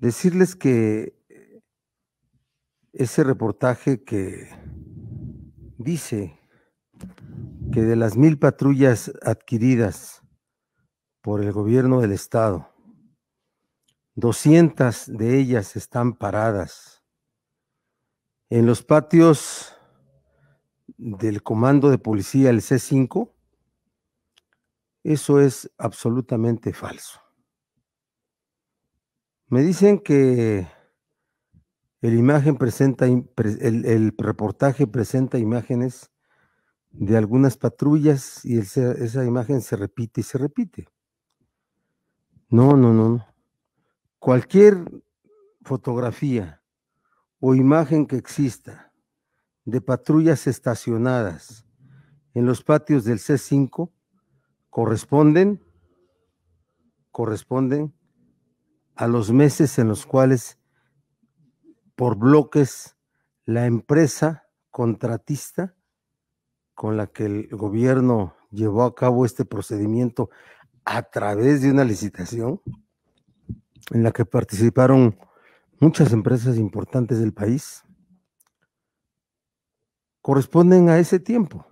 Decirles que eh, ese reportaje que dice que de las mil patrullas adquiridas por el gobierno del estado, 200 de ellas están paradas en los patios del comando de policía, el C5, eso es absolutamente falso. Me dicen que el imagen presenta, el, reportaje presenta imágenes de algunas patrullas y esa, imagen se repite y se repite. No, no, no, no. Cualquier fotografía o imagen que exista de patrullas estacionadas en los patios del C5 corresponden, corresponden a los meses en los cuales por bloques la empresa contratista con la que el gobierno llevó a cabo este procedimiento a través de una licitación en la que participaron muchas empresas importantes del país, corresponden a ese tiempo.